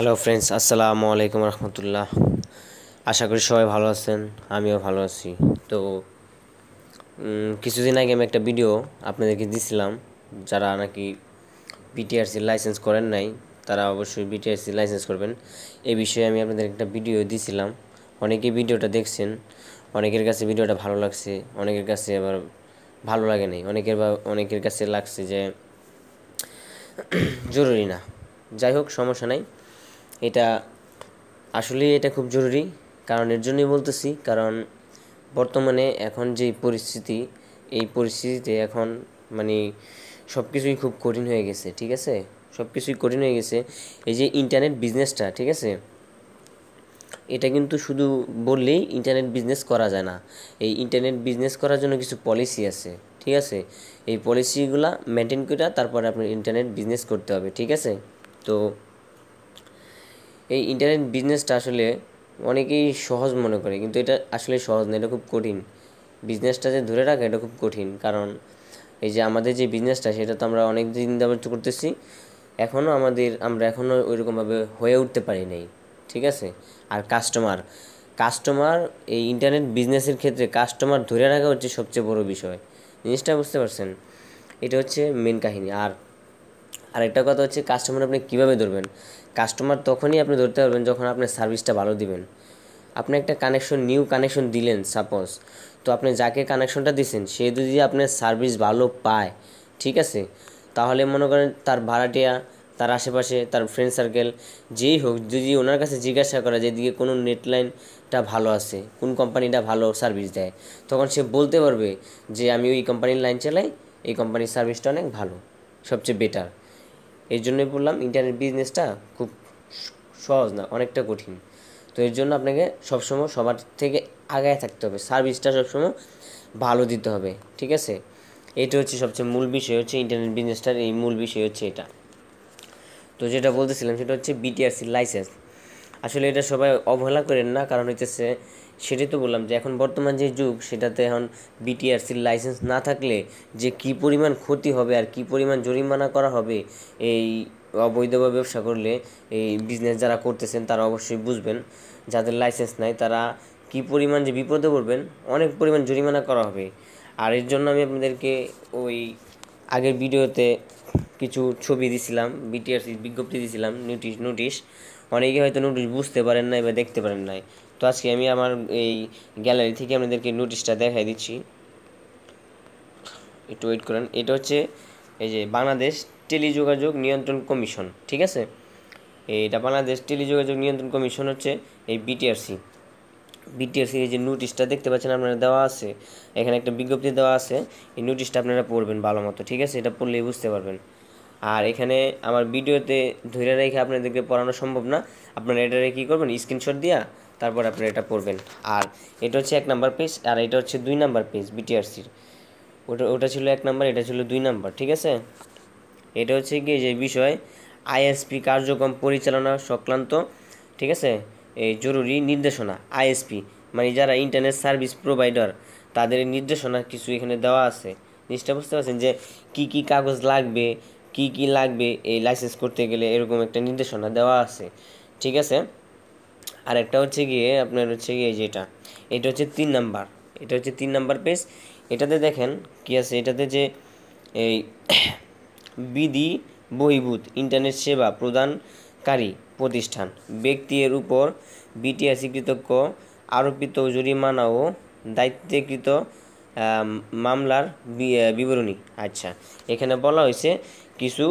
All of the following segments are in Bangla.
হ্যালো ফ্রেন্ডস আসসালামু আলাইকুম রহমতুল্লাহ আশা করি সবাই ভালো আছেন আমিও ভালো আছি তো কিছুদিন আগে আমি একটা ভিডিও আপনাদেরকে দিছিলাম যারা নাকি বিটিআরসি লাইসেন্স করেন নাই তারা অবশ্যই বিটিআরসি লাইসেন্স করবেন এই বিষয়ে আমি আপনাদের একটা ভিডিও দিছিলাম অনেকে ভিডিওটা দেখছেন অনেকের কাছে ভিডিওটা ভালো লাগছে অনেকের কাছে আবার ভালো লাগে নাই অনেকের বা অনেকের কাছে লাগছে যে জরুরি না যাই হোক সমস্যা নাই এটা আসলে এটা খুব জরুরি কারণ এর জন্যই বলতেছি কারণ বর্তমানে এখন যে পরিস্থিতি এই পরিস্থিতিতে এখন মানে সব কিছুই খুব কঠিন হয়ে গেছে ঠিক আছে সব কিছুই কঠিন হয়ে গেছে এই যে ইন্টারনেট বিজনেসটা ঠিক আছে এটা কিন্তু শুধু বললেই ইন্টারনেট বিজনেস করা যায় না এই ইন্টারনেট বিজনেস করার জন্য কিছু পলিসি আছে ঠিক আছে এই পলিসিগুলা মেনটেন করে তারপরে আপনার ইন্টারনেট বিজনেস করতে হবে ঠিক আছে তো এই ইন্টারনেট বিজনেসটা আসলে অনেকেই সহজ মনে করে কিন্তু এটা আসলে সহজ না এটা খুব কঠিন বিজনেসটা যে ধরে রাখা এটা খুব কঠিন কারণ এই যে আমাদের যে বিজনেসটা সেটা তো আমরা অনেক দিন যাবত করতেছি এখনও আমাদের আমরা এখনও ওইরকমভাবে হয়ে উঠতে পারি নাই ঠিক আছে আর কাস্টমার কাস্টমার এই ইন্টারনেট বিজনেসের ক্ষেত্রে কাস্টমার ধরে রাখা হচ্ছে সবচেয়ে বড় বিষয় জিনিসটা বুঝতে পারছেন এটা হচ্ছে মেন কাহিনী আর আরেকটা কথা হচ্ছে কাস্টমার আপনি কীভাবে ধরবেন কাস্টমার তখনই আপনি ধরতে পারবেন যখন আপনার সার্ভিসটা ভালো দিবেন আপনি একটা কানেকশন নিউ কানেকশন দিলেন সাপোজ তো আপনি যাকে কানেকশনটা দিচ্ছেন সে যদি আপনার সার্ভিস ভালো পায় ঠিক আছে তাহলে মনে করেন তার ভাড়াটিয়া তার আশেপাশে তার ফ্রেন্ড সার্কেল যেই হোক যদি ওনার কাছে জিজ্ঞাসা করা যেদিকে কোনো নেটলাইনটা ভালো আছে কোন কোম্পানিটা ভালো সার্ভিস দেয় তখন সে বলতে পারবে যে আমি ওই কোম্পানির লাইন চালাই এই কোম্পানির সার্ভিসটা অনেক ভালো সবচেয়ে বেটার এর জন্যই বললাম ইন্টারনেট বিজনেসটা খুব সহজ না অনেকটা কঠিন তো এর জন্য আপনাকে সবসময় সবার থেকে আগায় থাকতে হবে সার্ভিসটা সবসময় ভালো দিতে হবে ঠিক আছে এটা হচ্ছে সবচেয়ে মূল বিষয় হচ্ছে ইন্টারনেট বিজনেসটার এই মূল বিষয় হচ্ছে এটা তো যেটা বলতেছিলাম সেটা হচ্ছে বিটিআরসি লাইসেন্স আসলে এটা সবাই অবহেলা করেন না কারণ হচ্ছে সেটাই তো বললাম যে এখন বর্তমান যে যুগ সেটাতে এখন বিটিআরসির লাইসেন্স না থাকলে যে কি পরিমাণ ক্ষতি হবে আর কি পরিমাণ জরিমানা করা হবে এই অবৈধভাবে ব্যবসা করলে এই বিজনেস যারা করতেছেন তারা অবশ্যই বুঝবেন যাদের লাইসেন্স নাই তারা কি পরিমাণ যে বিপদে পড়বেন অনেক পরিমাণ জরিমানা করা হবে আর এর জন্য আমি আপনাদেরকে ওই আগের ভিডিওতে কিছু ছবি দিছিলাম বিটিআরসির বিজ্ঞপ্তি দিছিলাম নোটিশ নোটিশ অনেকে হয়তো নোটিশ বুঝতে পারেন নাই বা দেখতে পারেন নাই তো আজকে আমি আমার এই গ্যালারি থেকে আপনাদেরকে নোটিশটা দেখাই দিচ্ছি একটু ওয়েট করেন এটা হচ্ছে এই যে বাংলাদেশ টেলিযোগাযোগ নিয়ন্ত্রণ কমিশন ঠিক আছে এটা বাংলাদেশ টেলিযোগাযোগ নিয়ন্ত্রণ কমিশন হচ্ছে এই বিটিআরসি এই যে নোটিশটা দেখতে পাচ্ছেন আপনারা দেওয়া আছে এখানে একটা বিজ্ঞপ্তি দেওয়া আছে এই নোটিশটা আপনারা পড়বেন ভালো মতো ঠিক আছে এটা পড়লেই বুঝতে পারবেন আর এখানে আমার ভিডিওতে ধরে রেখে আপনাদেরকে পড়ানো সম্ভব না আপনারা এটারে কী করবেন স্ক্রিনশট দিয়া তারপর আপনারা এটা পড়বেন আর এটা হচ্ছে এক নাম্বার পেজ আর এটা হচ্ছে দুই নাম্বার পেজ বিটিআরসির ওটা ওটা ছিল এক নাম্বার এটা ছিল দুই নাম্বার ঠিক আছে এটা হচ্ছে কি যে বিষয় আইএসপি কার্যক্রম পরিচালনা সংক্রান্ত ঠিক আছে এই জরুরি নির্দেশনা আইএসপি মানে যারা ইন্টারনেট সার্ভিস প্রোভাইডার তাদের নির্দেশনা কিছু এখানে দেওয়া আছে জিনিসটা বুঝতে পারছেন যে কি কি কাগজ লাগবে কি কি লাগবে এই লাইসেন্স করতে গেলে এরকম একটা নির্দেশনা দেওয়া আছে ঠিক আছে আর একটা হচ্ছে গিয়ে আপনার হচ্ছে গিয়ে যেটা এটা হচ্ছে তিন নাম্বার এটা হচ্ছে তিন নাম্বার পেজ এটাতে দেখেন কি আছে এটাতে যে এই বিধি বহিভূত ইন্টারনেট সেবা প্রদানকারী প্রতিষ্ঠান ব্যক্তির উপর বিটিআসি কৃতজ্ঞ আরোপিত জরিমানা ও দায়িত্বকৃত মামলার বিবরণী আচ্ছা এখানে বলা হয়েছে কিছু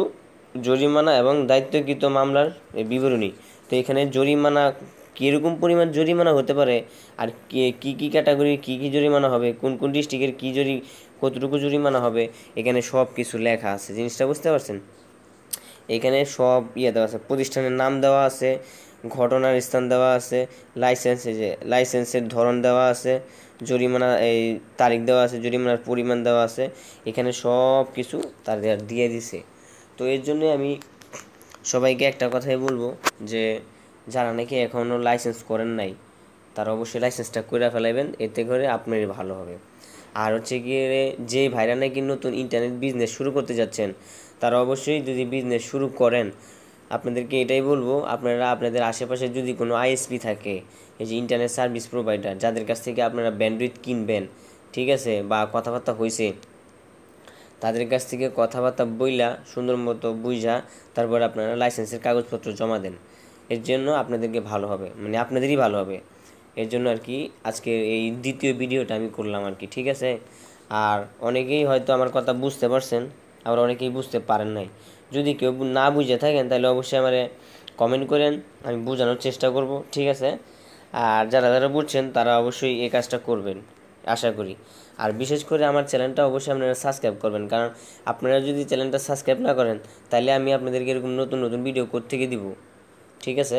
জরিমানা এবং দায়িত্বকৃত মামলার বিবরণী তো এখানে জরিমানা কীরকম পরিমাণ জরিমানা হতে পারে আর কী কী ক্যাটাগরির কী কী জরিমানা হবে কোন কোন ডিস্ট্রিক্টের কী জরি কতটুকু জরিমানা হবে এখানে সব কিছু লেখা আছে জিনিসটা বুঝতে পারছেন এখানে সব ইয়ে দেওয়া আছে প্রতিষ্ঠানের নাম দেওয়া আছে ঘটনার স্থান দেওয়া আছে লাইসেন্সে যে লাইসেন্সের ধরন দেওয়া আছে জরিমানা এই তারিখ দেওয়া আছে জরিমানার পরিমাণ দেওয়া আছে এখানে সব কিছু তাদের দিয়ে দিছে তো এর জন্য আমি সবাইকে একটা কথাই বলবো যে যারা নাকি এখনও লাইসেন্স করেন নাই তারা অবশ্যই লাইসেন্সটা করে ফেলাবেন এতে করে আপনারই ভালো হবে আর হচ্ছে গিয়ে যে ভাইরা নাকি নতুন ইন্টারনেট বিজনেস শুরু করতে যাচ্ছেন তারা অবশ্যই যদি বিজনেস শুরু করেন আপনাদেরকে এটাই বলবো আপনারা আপনাদের আশেপাশে যদি কোনো আইএসপি থাকে এই যে ইন্টারনেট সার্ভিস প্রোভাইডার যাদের কাছ থেকে আপনারা ব্যান্ডউইথ কিনবেন ঠিক আছে বা কথাবার্তা হয়েছে তাদের কাছ থেকে কথাবার্তা বইলা সুন্দর মতো বুঝা তারপরে আপনারা লাইসেন্সের কাগজপত্র জমা দেন এর জন্য আপনাদেরকে ভালো হবে মানে আপনাদেরই ভালো হবে এর জন্য আর কি আজকে এই দ্বিতীয় ভিডিওটা আমি করলাম আর কি ঠিক আছে আর অনেকেই হয়তো আমার কথা বুঝতে পারছেন আবার অনেকেই বুঝতে পারেন নাই যদি কেউ না বুঝে থাকেন তাহলে অবশ্যই আমার কমেন্ট করেন আমি বোঝানোর চেষ্টা করব ঠিক আছে আর যারা যারা বুঝছেন তারা অবশ্যই এই কাজটা করবেন আশা করি আর বিশেষ করে আমার চ্যানেলটা অবশ্যই আপনারা সাবস্ক্রাইব করবেন কারণ আপনারা যদি চ্যানেলটা সাবস্ক্রাইব না করেন তাহলে আমি আপনাদেরকে এরকম নতুন নতুন ভিডিও থেকে দিব ঠিক আছে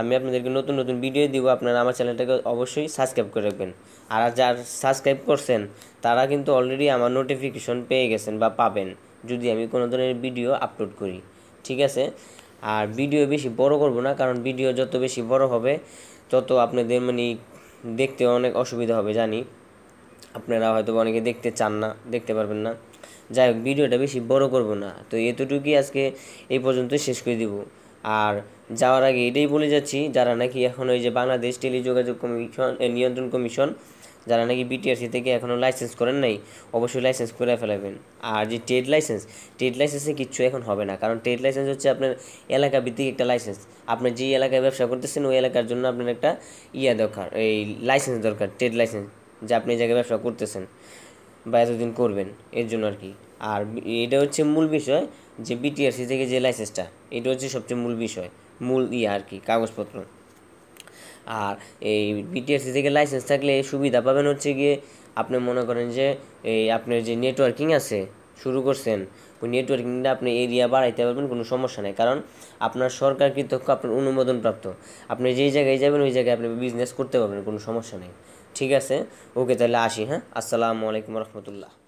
আমি আপনাদেরকে নতুন নতুন ভিডিও দিব আপনারা আমার চ্যানেলটাকে অবশ্যই সাবস্ক্রাইব করে রাখবেন আর যার সাবস্ক্রাইব করছেন তারা কিন্তু অলরেডি আমার নোটিফিকেশন পেয়ে গেছেন বা পাবেন যদি আমি কোনো ধরনের ভিডিও আপলোড করি ঠিক আছে আর ভিডিও বেশি বড় করব না কারণ ভিডিও যত বেশি বড় হবে তত আপনাদের মানে দেখতে অনেক অসুবিধা হবে জানি আপনারা হয়তো অনেকে দেখতে চান না দেখতে পারবেন না যাই হোক ভিডিওটা বেশি বড় করব না তো এতটুকুই আজকে এই পর্যন্ত শেষ করে দিব আর যাওয়ার আগে এটাই বলে যাচ্ছি যারা নাকি এখন ওই যে বাংলাদেশ টেলিযোগাযোগ কমিশন নিয়ন্ত্রণ কমিশন যারা নাকি বিটিআরসি থেকে এখনও লাইসেন্স করেন নাই অবশ্যই লাইসেন্স করে ফেলাবেন আর যে ট্রেড লাইসেন্স ট্রেড লাইসেন্সে কিচ্ছু এখন হবে না কারণ ট্রেড লাইসেন্স হচ্ছে আপনার এলাকা ভিত্তিক একটা লাইসেন্স আপনি যে এলাকায় ব্যবসা করতেছেন ওই এলাকার জন্য আপনার একটা ইয়া দরকার এই লাইসেন্স দরকার ট্রেড লাইসেন্স যে আপনি এই জায়গায় ব্যবসা করতেছেন বা এতদিন করবেন এর জন্য আর কি আর এটা হচ্ছে মূল বিষয় যে বিটিআরসি থেকে যে লাইসেন্সটা এটা হচ্ছে সবচেয়ে মূল বিষয় মূল ইয়ে আর কি কাগজপত্র আর এই বিটিআরসি থেকে লাইসেন্স থাকলে সুবিধা পাবেন হচ্ছে গিয়ে আপনি মনে করেন যে এই আপনার যে নেটওয়ার্কিং আছে শুরু করছেন ওই নেটওয়ার্কিংটা আপনি এরিয়া বাড়াইতে পারবেন কোনো সমস্যা নেই কারণ আপনার সরকার কৃতজ্ঞ আপনার অনুমোদনপ্রাপ্ত আপনি যেই জায়গায় যাবেন ওই জায়গায় আপনি বিজনেস করতে পারবেন কোনো সমস্যা নেই ठीक है ओके तेल तो आसि हाँ असलम वरहमतुल्ला